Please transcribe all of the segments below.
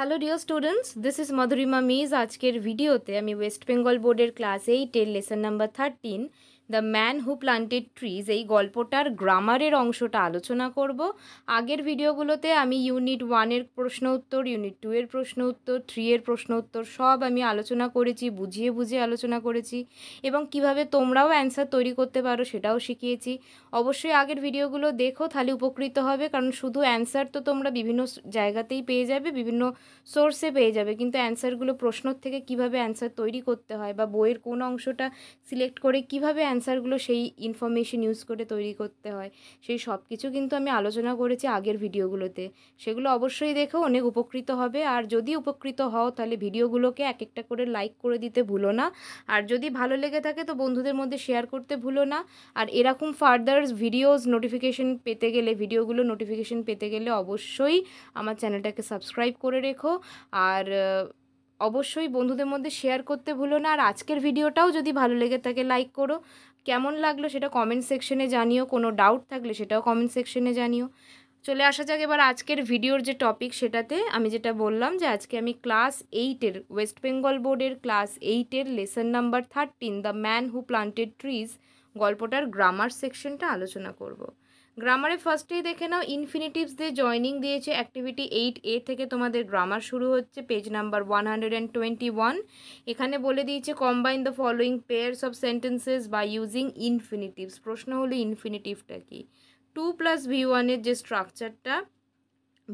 hello dear students this is Madhurima Ms আজকের ভিডিওতে আমি ওয়েস্ট বেঙ্গল বোর্ডের ক্লাস এইটের lesson number thirteen the man who planted trees এই গল্পটার গ্রামারের অংশটা আলোচনা করব আগের ভিডিওগুলোতে আমি ইউনিট ওয়ানের প্রশ্ন উত্তর ইউনিট টু এর প্রশ্ন উত্তর থ্রি এর প্রশ্ন উত্তর সব আমি আলোচনা করেছি বুঝিয়ে বুঝিয়ে আলোচনা করেছি এবং কিভাবে তোমরাও অ্যান্সার তৈরি করতে পারো সেটাও শিখিয়েছি অবশ্যই আগের ভিডিওগুলো দেখো তাহলে উপকৃত হবে কারণ শুধু অ্যান্সার তো তোমরা বিভিন্ন জায়গাতেই পেয়ে যাবে বিভিন্ন সোর্সে পেয়ে যাবে কিন্তু অ্যান্সারগুলো প্রশ্ন থেকে কিভাবে অ্যান্সার তৈরি করতে হয় বা বইয়ের কোন অংশটা সিলেক্ট করে কিভাবে অ্যান্সারগুলো সেই ইনফরমেশন ইউজ করে তৈরি করতে হয় সেই সব কিছু কিন্তু আমি আলোচনা করেছি আগের ভিডিওগুলোতে সেগুলো অবশ্যই দেখো অনেক উপকৃত হবে আর যদি উপকৃত হও তাহলে ভিডিওগুলোকে এক একটা করে লাইক করে দিতে ভুলো না আর যদি ভালো লেগে থাকে তো বন্ধুদের মধ্যে শেয়ার করতে ভুলো না আর এরকম ফার্দার ভিডিওস নোটিফিকেশন পেতে গেলে ভিডিওগুলো নোটিফিকেশন পেতে গেলে অবশ্যই আমার চ্যানেলটাকে সাবস্ক্রাইব করে রেখো আর অবশ্যই বন্ধুদের মধ্যে শেয়ার করতে ভুলো না আর আজকের ভিডিওটাও যদি ভালো লেগে থাকে লাইক করো কেমন লাগলো সেটা কমেন্ট সেকশনে জানিও কোনো ডাউট থাকলে সেটাও কমেন্ট সেকশনে জানিও চলে আসা যাক এবার আজকের ভিডিওর যে টপিক সেটাতে আমি যেটা বললাম যে আজকে আমি ক্লাস এইটের ওয়েস্ট বেঙ্গল বোর্ডের ক্লাস এইটের lesson number thirteen the man who planted trees গল্পটার গ্রামার সেকশনটা আলোচনা করবো গ্রামারে ফার্স্টেই দেখে নাও ইনফিনিটিভস দিয়ে জয়নিং দিয়েছে অ্যাক্টিভিটি এইট এ থেকে তোমাদের গ্রামার শুরু হচ্ছে পেজ নাম্বার ওয়ান এখানে বলে দিয়েছে combine the following pairs of sentences বা ইউজিং ইনফিনিটিভস প্রশ্ন হলো ইনফিনিটিভটা কি টু প্লাস ভি ওয়ানের যে স্ট্রাকচারটা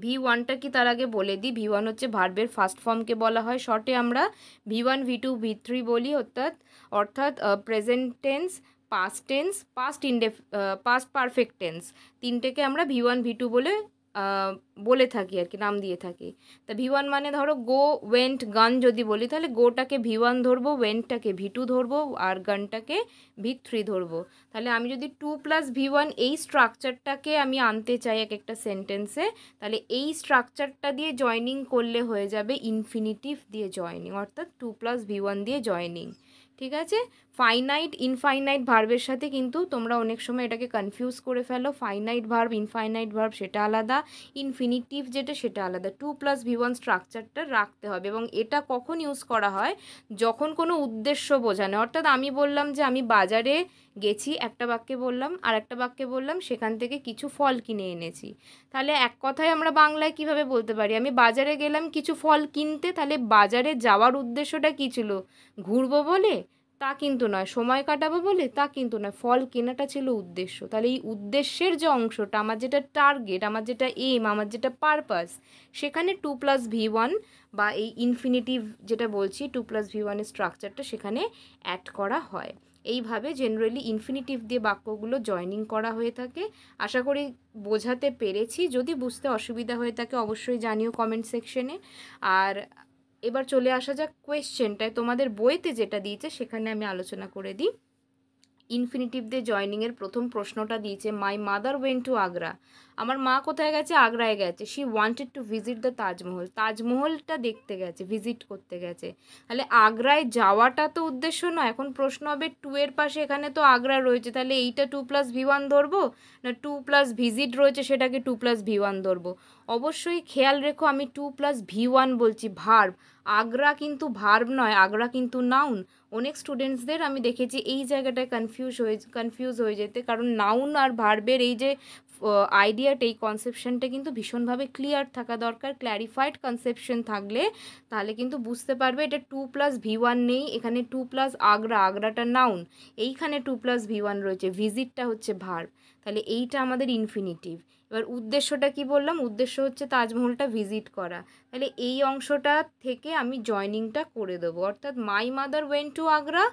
ভি ওয়ানটা কি তার আগে বলে দিই ভি ওয়ান হচ্ছে ভার্বের ফার্স্ট ফর্মকে বলা হয় শর্টে আমরা V one V two V three বলি অর্থাৎ অর্থাৎ present tense past tense past indef past perfect tense তিনটেকে আমরা ভি ওয়ান ভি টু বলে বলে থাকি আর কি নাম দিয়ে থাকি তা ভি ওয়ান মানে ধরো গো ওয়েন্ট গান যদি বলি তাহলে গোটাকে ভি ওয়ান ধরবো ওয়েন্টটাকে ভি টু ধরবো আর গানটাকে ভি থ্রি ধরবো তাহলে আমি যদি টু প্লাস ভি ওয়ান এই স্ট্রাকচারটাকে আমি আনতে চাই এক একটা সেন্টেন্সে তাহলে এই স্ট্রাকচারটা দিয়ে জয়নিং করলে হয়ে যাবে ইনফিনিটিভ দিয়ে জয়নিং অর্থাৎ টু প্লাস ভি ওয়ান দিয়ে জয়নিং ঠিক আছে ফাইনাইট ইনফাইনাইট ভার্বের সাথে কিন্তু তোমরা অনেক সময় এটাকে কনফিউজ করে ফেলো ফাইনাইট ভার্ব ইনফাইনাইট ভার্ব সেটা আলাদা ইনফিনিটিভ যেটা সেটা আলাদা টু প্লাস ভিওয়ান স্ট্রাকচারটা রাখতে হবে এবং এটা কখন ইউজ করা হয় যখন কোনো উদ্দেশ্য বোঝানো অর্থাৎ আমি বললাম যে আমি বাজারে গেছি একটা বাক্যে বললাম আর একটা বাক্যে বললাম সেখান থেকে কিছু ফল কিনে এনেছি তাহলে এক কথায় আমরা বাংলায় কিভাবে বলতে পারি আমি বাজারে গেলাম কিছু ফল কিনতে তাহলে বাজারে যাওয়ার উদ্দেশ্যটা কী ছিল ঘুরবো বলে তা কিন্তু নয় সময় কাটাবো বলে তা কিন্তু নয় ফল কেনাটা ছিল উদ্দেশ্য তাহলে এই উদ্দেশ্যের যে অংশটা আমার যেটা টার্গেট আমার যেটা এম আমার যেটা পারপাস সেখানে টু প্লাস ভি ওয়ান বা এই ইনফিনিটিভ যেটা বলছি টু প্লাস ভি ওয়ানের স্ট্রাকচারটা সেখানে অ্যাড করা হয় এইভাবে জেনারেলি ইনফিনিটিভ দিয়ে বাক্যগুলো জয়নিং করা হয়ে থাকে আশা করি বোঝাতে পেরেছি যদি বুঝতে অসুবিধা হয়ে থাকে অবশ্যই জানিও কমেন্ট সেকশনে আর এবার চলে আসা যাক কোয়েশ্চেনটায় তোমাদের বইতে যেটা দিয়েছে সেখানে আমি আলোচনা করে দিই ইনফিনিটিভ দিয়ে জয়নিংয়ের প্রথম প্রশ্নটা দিয়েছে my mother went to Agra আমার মা কোথায় গেছে আগ্রায় গেছে she wanted to visit the Taj Mahal তাজমহলটা দেখতে গেছে ভিজিট করতে গেছে তাহলে আগ্রায় যাওয়াটা তো উদ্দেশ্য নয় এখন প্রশ্ন হবে টু এর পাশে এখানে তো আগ্রা রয়েছে তাহলে এইটা টু প্লাস ভি ওয়ান ধরবো না টু প্লাস ভিজিট রয়েছে সেটাকে টু প্লাস ভি ওয়ান ধরবো অবশ্যই খেয়াল রেখো আমি টু প্লাস ভি ওয়ান বলছি ভার্ভ আগ্রা কিন্তু ভার্ব নয় আগ্রা কিন্তু নাউন অনেক স্টুডেন্টসদের আমি দেখেছি এই জায়গাটায় কনফিউজ হয়ে কনফিউজ হয়ে যেতে কারণ নাউন আর ভার্বের এই যে আইডিয়াটা এই কনসেপশনটা কিন্তু ভীষণভাবে ক্লিয়ার থাকা দরকার ক্ল্যারিফাইড কনসেপশন থাকলে তাহলে কিন্তু বুঝতে পারবে এটা টু প্লাস ভি ওয়ান নেই এখানে টু প্লাস আগ্রা আগ্রাটা নাউন এইখানে টু প্লাস ভি ওয়ান রয়েছে ভিজিটটা হচ্ছে ভার্ব তাহলে এইটা আমাদের ইনফিনিটিভ এবার উদ্দেশ্যটা কি বললাম উদ্দেশ্য হচ্ছে তাজমহলটা ভিজিট করা তাহলে এই অংশটা থেকে আমি জয়নিংটা করে দেবো অর্থাৎ my mother went to Agra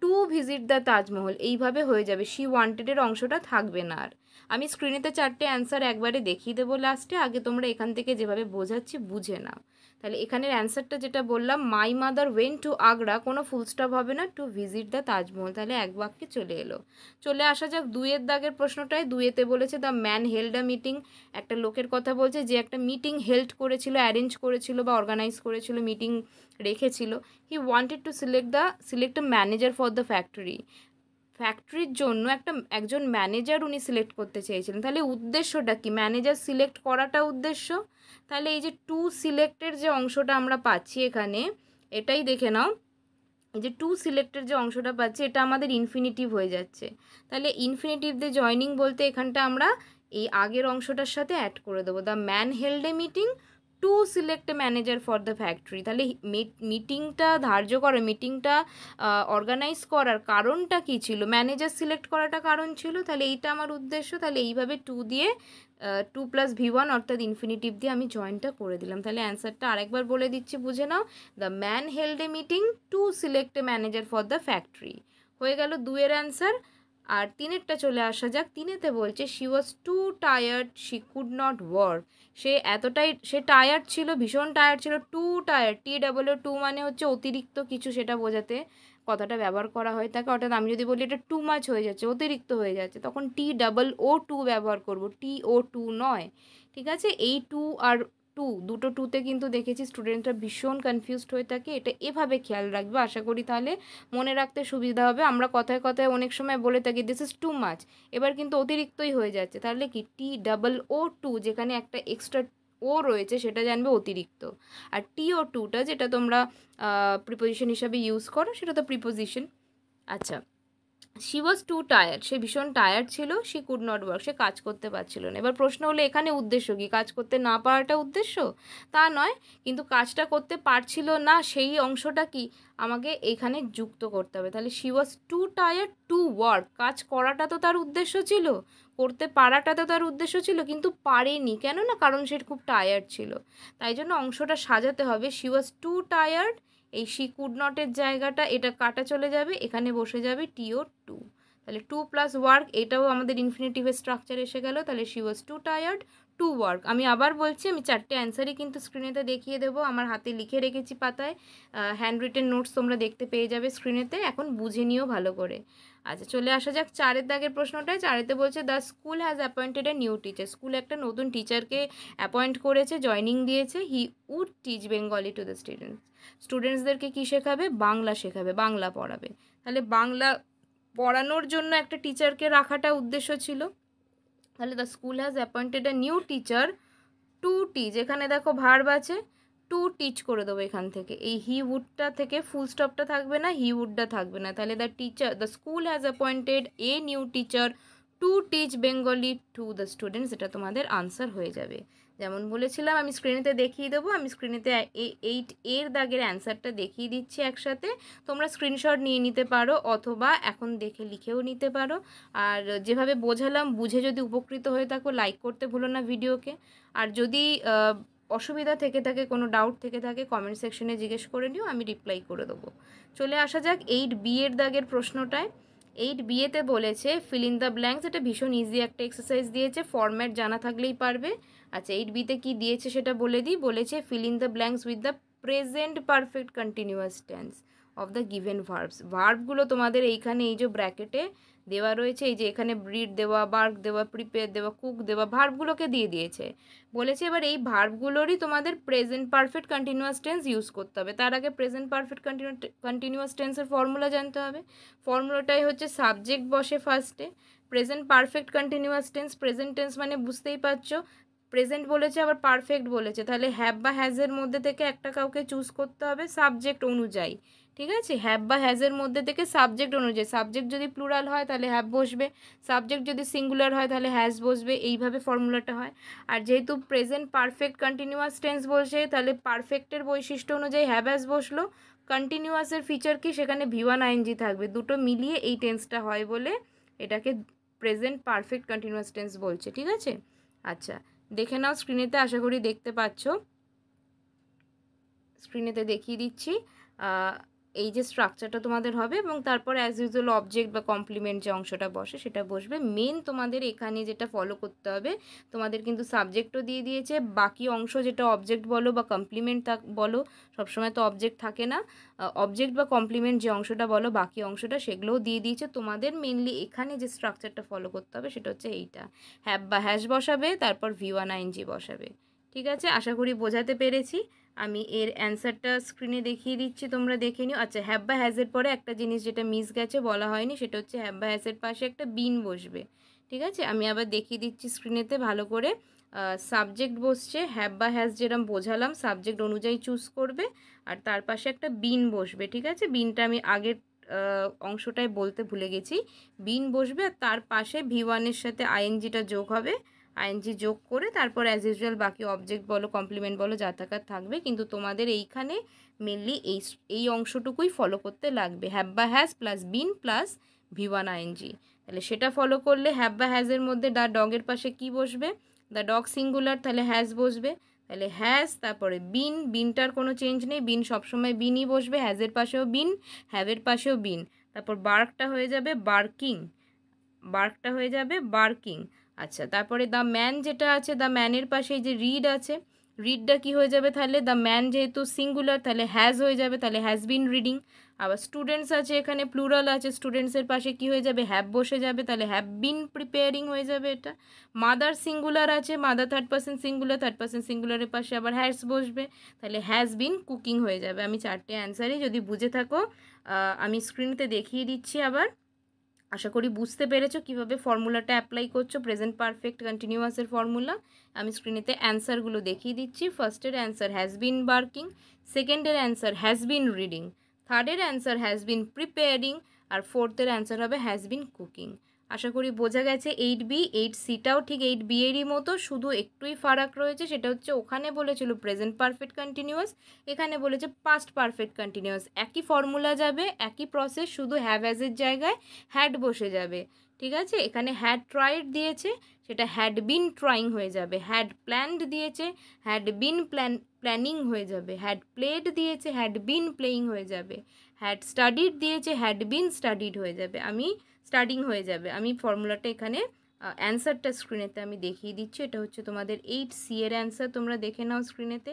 to visit the Taj Mahal এইভাবে হয়ে যাবে শি ওয়ান্টেডের অংশটা থাকবে না আর আমি স্ক্রিনেতে চারটে অ্যান্সার একবারে দেখিয়ে দেবো লাস্টে আগে তোমরা এখান থেকে যেভাবে বোঝাচ্ছি বুঝে নাও তাহলে এখানের অ্যান্সারটা যেটা বললাম my mother went to Agra কোনো ফুলস্টপ হবে না টু ভিজিট দ্য তাজমহল তাহলে এক বাক্যে চলে এলো চলে আসা যাক দুয়ের দাগের প্রশ্নটাই দুয়েতে বলেছে the man held a meeting একটা লোকের কথা বলছে যে একটা মিটিং হেল্ড করেছিল অ্যারেঞ্জ করেছিল বা অর্গানাইজ করেছিল মিটিং রেখেছিল he wanted to select the select a manager for the factory ফ্যাক্টরির জন্য একটা একজন ম্যানেজার উনি সিলেক্ট করতে চেয়েছিলেন তাহলে উদ্দেশ্যটা কি ম্যানেজার সিলেক্ট করাটা উদ্দেশ্য তাহলে এই যে টু সিলেক্টের যে অংশটা আমরা পাচ্ছি এখানে এটাই দেখে নাও এই যে টু সিলেক্টের যে অংশটা পাচ্ছি এটা আমাদের ইনফিনিটিভ হয়ে যাচ্ছে তাহলে ইনফিনিটিভ দিয়ে জয়নিং বলতে এখানটা আমরা এই আগের অংশটার সাথে অ্যাড করে দেবো the man held a meeting to select manager for the factory তাহলে মিটিংটা ধার্য করে মিটিংটা অর্গানাইজ করার কারণটা কি ছিল ম্যানেজার সিলেক্ট করাটা কারণ ছিল তাহলে এইটা আমার উদ্দেশ্য তাহলে এইভাবে টু দিয়ে টু প্লাস ভি ওয়ান অর্থাৎ ইনফিনিটিভ দিয়ে আমি জয়েনটা করে দিলাম তাহলে অ্যান্সারটা আরেকবার বলে দিচ্ছি বুঝে নাও the man held a meeting to select a manager for the factory হয়ে গেল দুয়ের অ্যান্সার আর তিনেরটা চলে আসা যাক তিনেতে বলছে she was too tired she could not work সে এতটাই সে টায়ার্ড ছিল ভীষণ টায়ার্ড ছিল too tired T double O মানে হচ্ছে অতিরিক্ত কিছু সেটা বোঝাতে কথাটা ব্যবহার করা হয়ে থাকে অর্থাৎ আমি যদি বলি এটা টু মাছ হয়ে যাচ্ছে অতিরিক্ত হয়ে যাচ্ছে তখন টি ডাবল ও টু ব্যবহার করব টি ও টু নয় ঠিক আছে এই টু আর টু দুটো টুতে কিন্তু দেখেছি স্টুডেন্টরা ভীষণ কনফিউজড হয়ে থাকে এটা এভাবে খেয়াল রাখবে আশা করি তাহলে মনে রাখতে সুবিধা হবে আমরা কথায় কথায় অনেক সময় বলে থাকি দিস ইজ টু মাচ এবার কিন্তু অতিরিক্তই হয়ে যাচ্ছে তাহলে কি টি ডাবল ও টু যেখানে একটা এক্সট্রা ও রয়েছে সেটা জানবে অতিরিক্ত আর টি ও টুটা যেটা তোমরা প্রিপোজিশন হিসাবে ইউজ করো সেটা তো প্রিপোজিশন আচ্ছা শি ওয়াজ টু টায়ার্ড সে ভীষণ টায়ার্ড ছিল শি কুড নট ওয়ার্ক সে কাজ করতে পারছিল না এবার প্রশ্ন হলো এখানে উদ্দেশ্য কি কাজ করতে না পারাটা উদ্দেশ্য তা নয় কিন্তু কাজটা করতে পারছিল না সেই অংশটা কি আমাকে এখানে যুক্ত করতে হবে তাহলে she was too tired to work কাজ করাটা তো তার উদ্দেশ্য ছিল করতে পারাটা তো তার উদ্দেশ্য ছিল কিন্তু পারেনি কেন না কারণ সে খুব টায়ার্ড ছিল তাই জন্য অংশটা সাজাতে হবে শি ওয়াজ টু টায়ার্ড এই সি কুড নটের জায়গাটা এটা কাটা চলে যাবে এখানে বসে যাবে টিও টু তাহলে টু প্লাস ওয়ার্ক এটাও আমাদের ইনফিনিটিভের স্ট্রাকচার এসে গেল তাহলে she was too tired to work আমি আবার বলছি আমি চারটে অ্যান্সারই কিন্তু স্ক্রিনেতে দেখিয়ে দেবো আমার হাতে লিখে রেখেছি পাতায় হ্যান্ড রিটেন নোটস তোমরা দেখতে পেয়ে যাবে স্ক্রিনেতে এখন বুঝে নিও ভালো করে আচ্ছা চলে আসা যাক চারের দাগের প্রশ্নটায় চারেতে বলছে the school has appointed a new teacher school একটা নতুন টিচারকে অ্যাপয়েন্ট করেছে জয়নিং দিয়েছে he would teach Bengali to the students স্টুডেন্টসদেরকে কী শেখাবে বাংলা শেখাবে বাংলা পড়াবে তাহলে বাংলা পড়ানোর জন্য একটা টিচারকে রাখাটা উদ্দেশ্য ছিল তাহলে the school has appointed a new teacher to teach এখানে দেখো ভার্ব আছে টু টিচ করে দেবো এখান থেকে এই হি উডটা থেকে ফুল স্টপটা থাকবে না হি উডটা থাকবে না তাহলে the teacher the school has appointed a new teacher to teach Bengali to the students এটা তোমাদের আনসার হয়ে যাবে যেমন বলেছিলাম আমি স্ক্রিনেতে দেখিয়ে দেবো আমি স্ক্রিনেতে এইট এর দাগের অ্যান্সারটা দেখিয়ে দিচ্ছি একসাথে তোমরা স্ক্রিনশট নিয়ে নিতে পারো অথবা এখন দেখে লিখেও নিতে পারো আর যেভাবে বোঝালাম বুঝে যদি উপকৃত হয়ে থাকো লাইক করতে ভুলো না ভিডিওকে আর যদি অসুবিধা থেকে থাকে কোনো ডাউট থেকে থাকে কমেন্ট সেকশনে জিজ্ঞেস করে নিও আমি রিপ্লাই করে দেবো চলে আসা যাক এইট বিয়ের দাগের প্রশ্নটায় এইট বিয়েতে বলেছে ফিল ইন দ্য ব্ল্যাঙ্কস এটা ভীষণ ইজি একটা এক্সারসাইজ দিয়েছে ফর্ম্যাট জানা থাকলেই পারবে আচ্ছা এইট বিতে কি দিয়েছে সেটা বলে দিই বলেছে fill in the blanks with the present perfect continuous tense of the given verbs ভার্বগুলো তোমাদের এইখানে এই যে ব্র্যাকেটে দেওয়া রয়েছে এই যে এখানে ব্রিড দেওয়া বার্ক দেওয়া প্রিপেয়ার দেওয়া কুক দেওয়া ভার্বগুলোকে দিয়ে দিয়েছে বলেছে এবার এই ভার্বগুলোরই তোমাদের present perfect continuous tense use করতে হবে তার আগে প্রেজেন্ট পারফেক্ট কন্টিনিউ কন্টিনিউয়াস টেন্সের ফর্মুলা জানতে হবে ফর্মুলাটাই হচ্ছে সাবজেক্ট বসে ফার্স্টে present perfect continuous tense present tense মানে বুঝতেই পারছো প্রেজেন্ট বলেছে আবার পারফেক্ট বলেছে তাহলে হ্যাভ বা হ্যাজের মধ্যে থেকে একটা কাউকে চুজ করতে হবে সাবজেক্ট অনুযায়ী ঠিক আছে হ্যাব বা হ্যাজের মধ্যে থেকে সাবজেক্ট অনুযায়ী সাবজেক্ট যদি প্লুরাল হয় তাহলে হ্যাব বসবে সাবজেক্ট যদি সিঙ্গুলার হয় তাহলে হ্যাজ বসবে এইভাবে ফর্মুলাটা হয় আর যেহেতু প্রেজেন্ট পারফেক্ট কন্টিনিউয়াস টেন্স বসে তাহলে পারফেক্টের বৈশিষ্ট্য অনুযায়ী হ্যাব হ্যাজ বসলো কন্টিনিউয়াসের ফিচার কি সেখানে ভিওয়ান আইনজি থাকবে দুটো মিলিয়ে এই টেন্সটা হয় বলে এটাকে প্রেজেন্ট পারফেক্ট কন্টিনিউয়াস টেন্স বলছে ঠিক আছে আচ্ছা দেখে নাও স্ক্রিনেতে আশা করি দেখতে পাচ্ছ স্ক্রিনেতে দেখিয়ে দিচ্ছি এই যে স্ট্রাকচারটা তোমাদের হবে এবং তারপর অ্যাজ ইউজুয়াল অবজেক্ট বা কমপ্লিমেন্ট যে অংশটা বসে সেটা বসবে মেন তোমাদের এখানে যেটা ফলো করতে হবে তোমাদের কিন্তু সাবজেক্টও দিয়ে দিয়েছে বাকি অংশ যেটা অবজেক্ট বলো বা কমপ্লিমেন্ট থাক বলো সবসময় তো অবজেক্ট থাকে না অবজেক্ট বা কমপ্লিমেন্ট যে অংশটা বলো বাকি অংশটা সেগুলোও দিয়ে দিয়েছে তোমাদের মেনলি এখানে যে স্ট্রাকচারটা ফলো করতে হবে সেটা হচ্ছে এইটা হ্যাপ বা হ্যাশ বসাবে তারপর ভিওয়ান আইনজি বসাবে ঠিক আছে আশা করি বোঝাতে পেরেছি আমি এর অ্যান্সারটা স্ক্রিনে দেখিয়ে দিচ্ছি তোমরা দেখে নিও আচ্ছা হ্যাব বা হ্যাজের পরে একটা জিনিস যেটা মিস গেছে বলা হয়নি সেটা হচ্ছে হ্যাব বা হ্যাজের পাশে একটা বিন বসবে ঠিক আছে আমি আবার দেখিয়ে দিচ্ছি স্ক্রিনেতে ভালো করে সাবজেক্ট বসছে হ্যাব বা হ্যাজ যেরকম বোঝালাম সাবজেক্ট অনুযায়ী চুজ করবে আর তার পাশে একটা বিন বসবে ঠিক আছে বিনটা আমি আগের অংশটাই বলতে ভুলে গেছি বিন বসবে আর তার পাশে ভি ওয়ানের সাথে আইএনজিটা যোগ হবে আইএনজি যোগ করে তারপর অ্যাজ ইউজুয়াল বাকি অবজেক্ট বলো কমপ্লিমেন্ট বলো যা থাকার থাকবে কিন্তু তোমাদের এইখানে মেনলি এই এই অংশটুকুই ফলো করতে লাগবে হ্যাব বা has plus been plus V one ING তাহলে সেটা ফলো করলে হ্যাব বা হ্যাজের মধ্যে দ্য ডগের পাশে কি বসবে দ্য ডগ সিঙ্গুলার তাহলে হ্যাজ বসবে তাহলে হ্যাজ তারপরে বিন বিনটার কোনো চেঞ্জ নেই বিন সবসময় বিনই বসবে হ্যাজের পাশেও বিন হ্যাভের পাশেও বিন তারপর বার্কটা হয়ে যাবে বার্কিং বার্কটা হয়ে যাবে বার্কিং আচ্ছা তারপরে দ্য ম্যান যেটা আছে দ্য ম্যানের পাশে যে রিড আছে রিডটা কি হয়ে যাবে তাহলে দ্য ম্যান যেহেতু সিঙ্গুলার তাহলে হ্যাজ হয়ে যাবে তাহলে হ্যাজ বিন রিডিং আবার স্টুডেন্টস আছে এখানে প্লুরাল আছে স্টুডেন্টসের পাশে কি হয়ে যাবে হ্যাব বসে যাবে তাহলে হ্যাব বিন প্রিপেয়ারিং হয়ে যাবে এটা মাদার সিঙ্গুলার আছে mother third percent singular third person সিঙ্গুলারের পাশে আবার হ্যাজ বসবে তাহলে হ্যাজ বিন কুকিং হয়ে যাবে আমি চারটে অ্যান্সারই যদি বুঝে থাকো আমি স্ক্রিনতে দেখিয়ে দিচ্ছি আবার আশা করি বুঝতে পেরেছো কিভাবে ফর্মুলাটা অ্যাপ্লাই করছো প্রেজেন্ট পারফেক্ট কন্টিনিউয়াসের ফর্মুলা আমি স্ক্রিনেতে অ্যান্সারগুলো দেখিয়ে দিচ্ছি ফার্স্টের অ্যান্সার হ্যাজ বিন বার্কিং সেকেন্ডের অ্যান্সার হ্যাজ বিন রিডিং থার্ডের অ্যান্সার হ্যাজ বিন প্রিপেয়ারিং আর ফোর্থের অ্যান্সার হবে হ্যাজ বিন কুকিং আশা করি বোঝা গেছে এইট বি এইট সিটাও ঠিক এইট বি এরই মতো শুধু একটুই ফারাক রয়েছে সেটা হচ্ছে ওখানে বলেছিল প্রেজেন্ট পারফেক্ট কন্টিনিউয়াস এখানে বলেছে পাস্ট পারফেক্ট কন্টিনিউয়াস একই ফর্মুলা যাবে একই প্রসেস শুধু হ্যাভ অ্যাজের জায়গায় হ্যাড বসে যাবে ঠিক আছে এখানে হ্যাড ট্রাইড দিয়েছে সেটা হ্যাড বিন ট্রাইং হয়ে যাবে হ্যাড প্ল্যান্ড দিয়েছে হ্যাড বিন প্ল্যান প্ল্যানিং হয়ে যাবে হ্যাড প্লেড দিয়েছে হ্যাড বিন প্লেয়িং হয়ে যাবে হ্যাড স্টাডিড দিয়েছে হ্যাড বিন স্টাডিড হয়ে যাবে আমি স্টার্টিং হয়ে যাবে আমি ফর্মুলাটা এখানে অ্যান্সারটা স্ক্রিনেতে আমি দেখিয়ে দিচ্ছি এটা হচ্ছে তোমাদের এইট সি এর অ্যান্সার তোমরা দেখে নাও স্ক্রিনেতে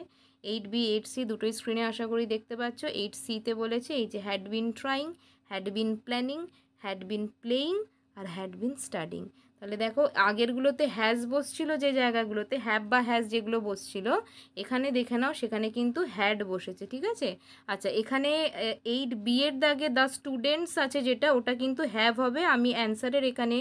এইট বি এইট সি দুটোই স্ক্রিনে আশা করি দেখতে পাচ্ছ এইট সিতে বলেছে এই যে had been trying had been planning had been playing আর হ্যাড বিন স্টাডিং তাহলে দেখো আগেরগুলোতে হ্যাজ বসছিল যে জায়গাগুলোতে হ্যাব বা হ্যাজ যেগুলো বসছিল এখানে দেখে নাও সেখানে কিন্তু হ্যাড বসেছে ঠিক আছে আচ্ছা এখানে এইট বিয়ের দাগে দ্য স্টুডেন্টস আছে যেটা ওটা কিন্তু হ্যাভ হবে আমি অ্যান্সারের এখানে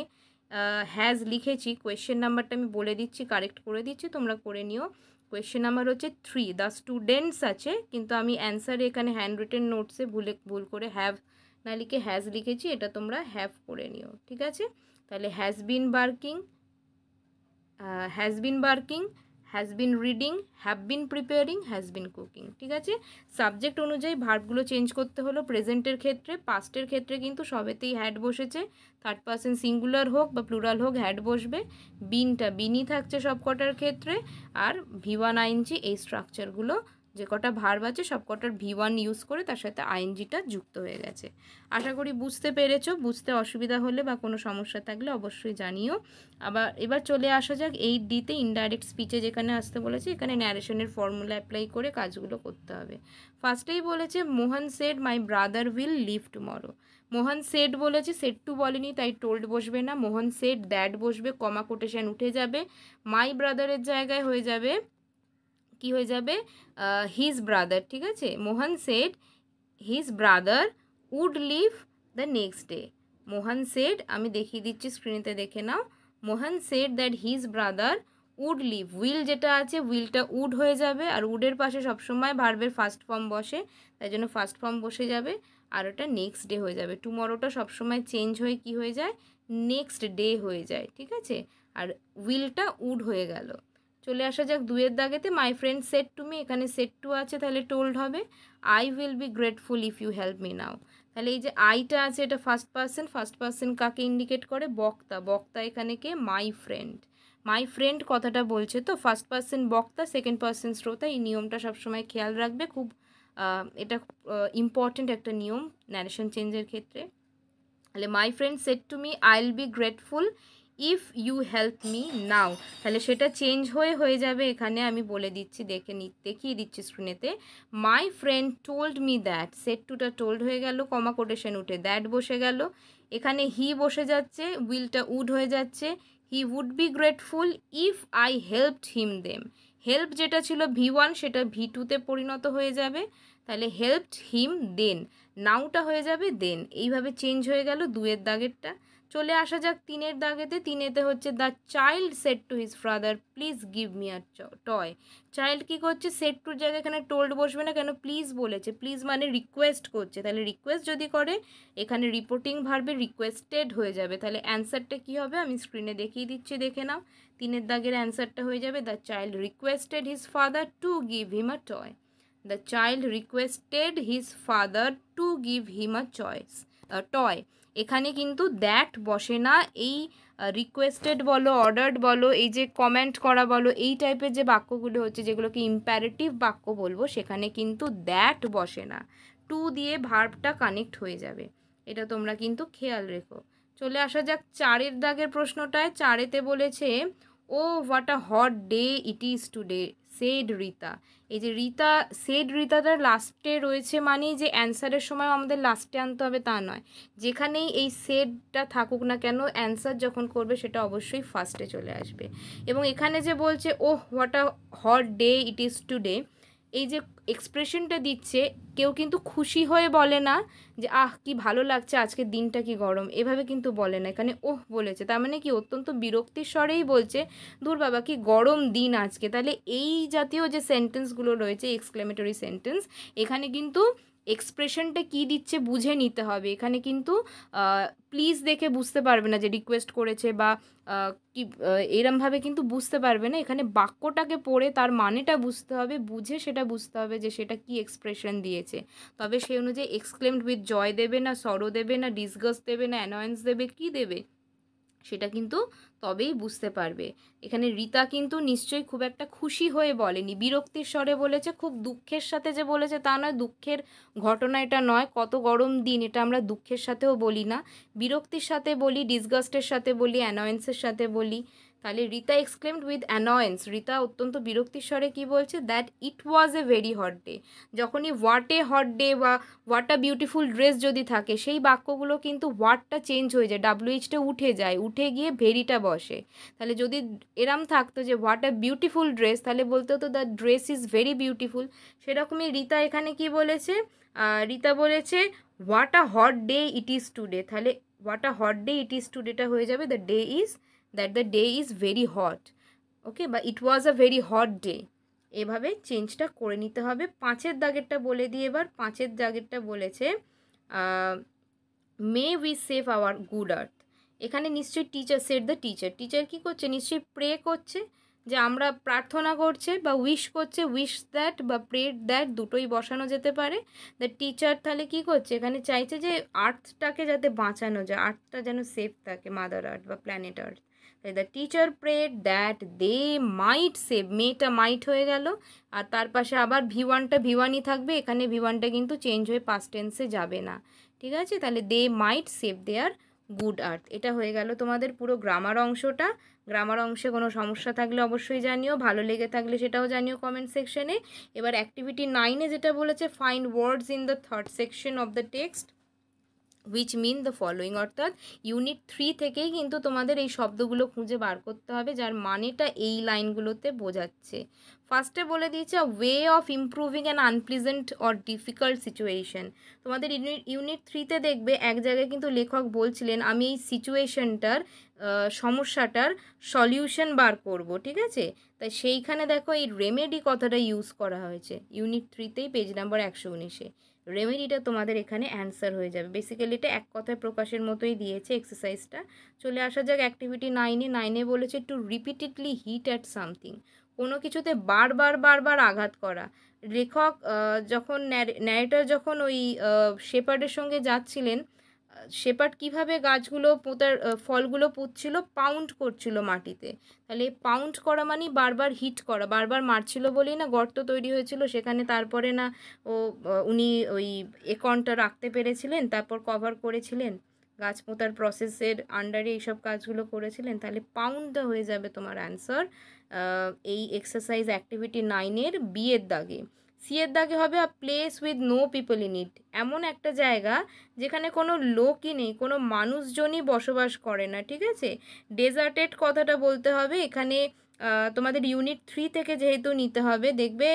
হ্যাজ লিখেছি কোয়েশ্চেন নাম্বারটা আমি বলে দিচ্ছি কারেক্ট করে দিচ্ছি তোমরা করে নিও কোয়েশ্চেন নাম্বার হচ্ছে থ্রি দ্য স্টুডেন্টস আছে কিন্তু আমি অ্যান্সারে এখানে হ্যান্ড রিটেন নোটসে ভুলে ভুল করে হ্যাভ না লিখে হ্যাজ লিখেছি এটা তোমরা হ্যাভ করে নিও ঠিক আছে তাহলে has been barking has been barking has been reading have been preparing has been cooking ঠিক আছে সাবজেক্ট অনুযায়ী ভার্বগুলো চেঞ্জ করতে হলো প্রেজেন্টের ক্ষেত্রে পাস্টের ক্ষেত্রে কিন্তু সবেতেই হ্যাড বসেছে থার্ড পার্সন সিঙ্গুলার হোক বা প্লুরাল হোক হ্যাড বসবে বিনটা বিনই থাকছে সব কটার ক্ষেত্রে আর ভিওয়ান আইনজি এই স্ট্রাকচারগুলো যে কটা ভার্ব আছে সব কটার ভি ওয়ান ইউজ করে তার সাথে আইএনজিটা যুক্ত হয়ে গেছে আশা করি বুঝতে পেরেছো বুঝতে অসুবিধা হলে বা কোনো সমস্যা থাকলে অবশ্যই জানিও আবার এবার চলে আসা যাক এই ডিতে ইনডাইরেক্ট স্পিচে যেখানে আসতে বলেছে এখানে ন্যারেশনের ফর্মুলা অ্যাপ্লাই করে কাজগুলো করতে হবে ফার্স্টেই বলেছে Mohan said my brother will leave tomorrow Mohan said বলেছে সেট টু বলেনি তাই টোল্ড বসবে না মোহন সেড দ্যাট বসবে কমা কোটেশন উঠে যাবে মাই ব্রাদারের জায়গায় হয়ে যাবে কি হয়ে যাবে হিজ ব্রাদার ঠিক আছে Mohan said his brother would leave the next day Mohan said আমি দেখিয়ে দিচ্ছি স্ক্রিনেতে দেখে নাও Mohan said that his brother would leave will যেটা আছে উইলটা উড হয়ে যাবে আর উডের পাশে সবসময় ভার্বের ফার্স্ট ফর্ম বসে তাই জন্য ফার্স্ট ফর্ম বসে যাবে আর ওটা নেক্সট ডে হয়ে যাবে টুমরোটা সবসময় চেঞ্জ হয়ে কি হয়ে যায় নেক্সট ডে হয়ে যায় ঠিক আছে আর উইলটা উড হয়ে গেল চলে আসা যাক দুয়ের দাগেতে my friend said to me এখানে সেট টু আছে তাহলে টোল্ড হবে I will be grateful if you help me now তাহলে এই যে আইটা আছে এটা ফার্স্ট পার্সন ফার্স্ট পার্সন কাকে ইন্ডিকেট করে বক্তা বক্তা এখানে কে মাই ফ্রেন্ড মাই ফ্রেন্ড কথাটা বলছে তো ফার্স্ট পার্সন বক্তা সেকেন্ড পার্সন শ্রোতা এই নিয়মটা সবসময় খেয়াল রাখবে খুব এটা ইম্পর্ট্যান্ট একটা নিয়ম ন্যারেশন চেঞ্জের ক্ষেত্রে তাহলে my friend said to me I will be grateful if you help me now তাহলে সেটা চেঞ্জ হয়ে হয়ে যাবে এখানে আমি বলে দিচ্ছি দেখে নি দেখিয়ে দিচ্ছি স্ক্রিনেতে my friend told me that said টুটা টোল্ড হয়ে গেল কমা কোটেশন উঠে দ্যাট বসে গেল এখানে হি বসে যাচ্ছে উইলটা উড হয়ে যাচ্ছে he would be grateful if I helped him them help যেটা ছিল ভি ওয়ান সেটা ভি টুতে পরিণত হয়ে যাবে তাহলে হেল্পড হিম দেন নাউটা হয়ে যাবে দেন এইভাবে চেঞ্জ হয়ে গেল দুয়ের দাগেরটা চলে আসা যাক তিনের দাগেতে তিনেতে হচ্ছে the child said to his father please give me a toy child কী করছে সেট টুর জায়গায় এখানে টোল্ড বসবে না কেন প্লিজ বলেছে প্লিজ মানে রিকোয়েস্ট করছে তাহলে রিকোয়েস্ট যদি করে এখানে রিপোর্টিং ভারবে রিকোয়েস্টেড হয়ে যাবে তাহলে অ্যান্সারটা কী হবে আমি স্ক্রিনে দেখিয়ে দিচ্ছি দেখে নাও তিনের দাগের অ্যান্সারটা হয়ে যাবে the child requested his father to give him a toy the child requested his father to give him a choice toy এখানে কিন্তু দ্যাট বসে না এই রিকোয়েস্টেড বলো অর্ডার্ড বলো এই যে কমেন্ট করা বলো এই টাইপের যে বাক্যগুলো হচ্ছে যেগুলোকে ইম্প্যারেটিভ বাক্য বলবো সেখানে কিন্তু দ্যাট বসে না টু দিয়ে ভার্বটা কানেক্ট হয়ে যাবে এটা তোমরা কিন্তু খেয়াল রেখো চলে আসা যাক চারের দাগের প্রশ্নটায় চারেতে বলেছে oh what a hot day it is today said Rita এই যে রিতা সেড রিতাটার লাস্টে রয়েছে মানে যে অ্যান্সারের সময় আমাদের লাস্টে আনতে হবে তা নয় যেখানেই এই সেডটা থাকুক না কেন অ্যান্সার যখন করবে সেটা অবশ্যই ফার্স্টে চলে আসবে এবং এখানে যে বলছে oh what a hot day it is today এই যে এক্সপ্রেশনটা দিচ্ছে কেউ কিন্তু খুশি হয়ে বলে না যে আহ কি ভালো লাগছে আজকে দিনটা কি গরম এভাবে কিন্তু বলে না এখানে ওহ বলেছে তার মানে কি অত্যন্ত বিরক্তির স্বরেই বলছে দূর বাবা কি গরম দিন আজকে তাহলে এই জাতীয় যে সেন্টেন্সগুলো রয়েছে এক্সক্লেমেটরি সেন্টেন্স এখানে কিন্তু এক্সপ্রেশনটা কি দিচ্ছে বুঝে নিতে হবে এখানে কিন্তু প্লিজ দেখে বুঝতে পারবে না যে রিকোয়েস্ট করেছে বা কি এরমভাবে কিন্তু বুঝতে পারবে না এখানে বাক্যটাকে পড়ে তার মানেটা বুঝতে হবে বুঝে সেটা বুঝতে হবে যে সেটা কি এক্সপ্রেশন দিয়েছে তবে সেই অনুযায়ী এক্সক্লেমড উইথ জয় দেবে না সরো দেবে না ডিসগাস দেবে না অ্যানয়েন্স দেবে কি দেবে সেটা কিন্তু তবেই বুঝতে পারবে এখানে রীতা কিন্তু নিশ্চয়ই খুব একটা খুশি হয়ে বলেনি বিরক্তির স্বরে বলেছে খুব দুঃখের সাথে যে বলেছে তা নয় দুঃখের ঘটনা এটা নয় কত গরম দিন এটা আমরা দুঃখের সাথেও বলি না বিরক্তির সাথে বলি ডিসগাস্টের সাথে বলি অ্যানয়েন্সের সাথে বলি তাহলে Rita exclaimed with annoyance Rita অত্যন্ত বিরক্তির স্বরে কী বলছে that it was a very hot day যখনই হোয়াট এ হট ডে বা হোয়াট আ বিউটিফুল ড্রেস যদি থাকে সেই বাক্যগুলো কিন্তু হোয়াটটা চেঞ্জ হয়ে যায় ডাব্লিউএইচটা উঠে যায় উঠে গিয়ে ভেরিটা বসে তাহলে যদি এরম থাকতো যে হোয়াট আ বিউটিফুল ড্রেস তাহলে বলতে হতো the dress is very beautiful সেরকমই রিতা এখানে কি বলেছে রিতা বলেছে what a hot day it is today তাহলে what a hot day it is টুডেটা হয়ে যাবে the day is that the day is very hot okay বা it was a very hot day এভাবে চেঞ্জটা করে নিতে হবে পাঁচের দাগেরটা বলে দিয়ে এবার পাঁচের দাগেরটা বলেছে may we save our good earth এখানে নিশ্চয়ই teacher said the teacher teacher কী করছে নিশ্চয়ই প্রে করছে যে আমরা প্রার্থনা করছে বা উইশ করছে উইশ দ্যাট বা প্রেড দ্যাট দুটোই বসানো যেতে পারে দ্য টিচার তাহলে কি করছে এখানে চাইছে যে আর্থটাকে যাতে বাঁচানো যায় আর্থটা যেন সেফ থাকে মাদার আর্থ বা প্ল্যানেট আর্থ তাই the teacher prayed that they might save মেয়েটা মাইট হয়ে গেল আর তার পাশে আবার ভি ওয়ানটা ভি ওয়ানই থাকবে এখানে ভি ওয়ানটা কিন্তু চেঞ্জ হয়ে পাস্ট টেন্সে যাবে না ঠিক আছে তাহলে দে মাইট সেভ দেয়ার গুড আর্থ এটা হয়ে গেল তোমাদের পুরো গ্রামার অংশটা গ্রামার অংশে কোনো সমস্যা থাকলে অবশ্যই জানিও ভালো লেগে থাকলে সেটাও জানিও কমেন্ট সেকশনে এবার অ্যাক্টিভিটি নাইনে যেটা বলেছে find words in the third section of the text which mean the following অর্থাৎ ইউনিট থ্রি থেকেই কিন্তু তোমাদের এই শব্দগুলো খুঁজে বার করতে হবে যার মানেটা এই লাইনগুলোতে বোঝাচ্ছে ফার্স্টে বলে দিয়েছে way of improving an unpleasant or difficult situation তোমাদের ইউনিট ইউনিট থ্রিতে দেখবে এক জায়গায় কিন্তু লেখক বলছিলেন আমি এই সিচুয়েশনটার সমস্যাটার সলিউশন বার করব ঠিক আছে তাই সেইখানে দেখো এই রেমেডি কথাটা ইউজ করা হয়েছে ইউনিট থ্রিতেই পেজ নাম্বার একশো উনিশে রেমেডিটা তোমাদের এখানে অ্যান্সার হয়ে যাবে বেসিক্যালি এটা এক কথায় প্রকাশের মতোই দিয়েছে এক্সারসাইজটা চলে আসা যাক অ্যাক্টিভিটি নাইনে নাইনে বলেছে to repeatedly hit at something কোনো কিছুতে বারবার বারবার আঘাত করা লেখক যখন ন্যারেটার যখন ওই শেপার্ডের সঙ্গে যাচ্ছিলেন শেপার্ড কিভাবে গাছগুলো পোঁতার ফলগুলো পুঁতছিল পাউন্ড করছিল মাটিতে তাহলে পাউন্ড করা মানে বারবার হিট করা বারবার মারছিল বলেই না গর্ত তৈরি হয়েছিল সেখানে তারপরে না ও উনি ওই একনটা রাখতে পেরেছিলেন তারপর কভার করেছিলেন গাছ পোঁতার প্রসেসের আন্ডারে এইসব কাজগুলো করেছিলেন তাহলে পাউন্ড হয়ে যাবে তোমার অ্যান্সার এই এক্সারসাইজ অ্যাক্টিভিটি নাইনের বিয়ের দাগে সি এর দাগে হবে a place with no people in it এমন একটা জায়গা যেখানে কোনো লোকই নেই কোনো মানুষজনই বসবাস করে না ঠিক আছে ডেজার্টেড কথাটা বলতে হবে এখানে তোমাদের ইউনিট থ্রি থেকে যেহেতু নিতে হবে দেখবে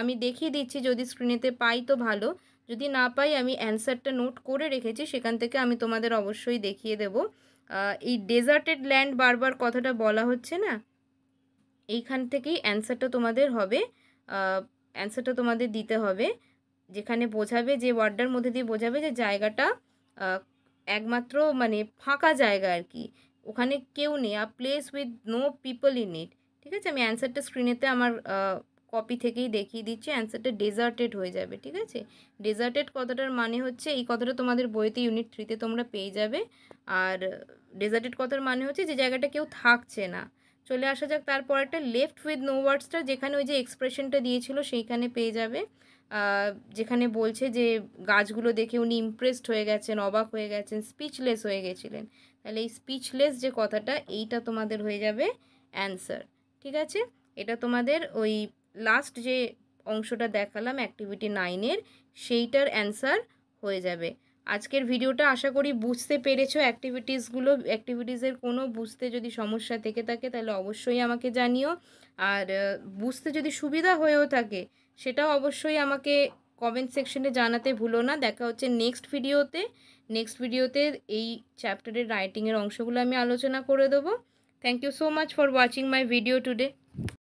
আমি দেখিয়ে দিচ্ছি যদি স্ক্রিনেতে পাই তো ভালো যদি না পাই আমি অ্যান্সারটা নোট করে রেখেছি সেখান থেকে আমি তোমাদের অবশ্যই দেখিয়ে দেব এই ডেজার্টেড ল্যান্ড বারবার কথাটা বলা হচ্ছে না এইখান থেকেই অ্যান্সারটা তোমাদের হবে অ্যান্সারটা তোমাদের দিতে হবে যেখানে বোঝাবে যে ওয়ার্ডার মধ্যে দিয়ে বোঝাবে যে জায়গাটা একমাত্র মানে ফাঁকা জায়গা আর কি ওখানে কেউ নেই a place with no people in it ঠিক আছে আমি অ্যান্সারটা স্ক্রিনেতে আমার কপি থেকেই দেখিয়ে দিচ্ছি অ্যান্সারটা ডেজার্টেড হয়ে যাবে ঠিক আছে ডেজার্টেড কথাটার মানে হচ্ছে এই কথাটা তোমাদের বইতে ইউনিট থ্রিতে তোমরা পেয়ে যাবে আর ডেজার্টেড কথার মানে হচ্ছে যে জায়গাটা কেউ থাকছে না চলে আসা যাক তারপর একটা লেফট উইথ নো ওয়ার্ডসটা যেখানে ওই যে এক্সপ্রেশনটা দিয়েছিল সেইখানে পেয়ে যাবে যেখানে বলছে যে গাছগুলো দেখে উনি ইমপ্রেসড হয়ে গেছেন অবাক হয়ে গেছেন স্পিচলেস হয়ে গেছিলেন তাহলে এই স্পিচলেস যে কথাটা এইটা তোমাদের হয়ে যাবে অ্যান্সার ঠিক আছে এটা তোমাদের ওই লাস্ট যে অংশটা দেখালাম অ্যাক্টিভিটি নাইনের সেইটার অ্যান্সার হয়ে যাবে আজকের ভিডিওটা আশা করি বুঝতে পেরেছো অ্যাক্টিভিটিসগুলো অ্যাক্টিভিটিসের কোনো বুঝতে যদি সমস্যা থেকে থাকে তাহলে অবশ্যই আমাকে জানিও আর বুঝতে যদি সুবিধা হয়েও থাকে সেটাও অবশ্যই আমাকে কমেন্ট সেকশনে জানাতে ভুলো না দেখা হচ্ছে নেক্সট ভিডিওতে নেক্সট ভিডিওতে এই চ্যাপ্টারের রাইটিংয়ের অংশগুলো আমি আলোচনা করে দেবো thank you so much for watching my video today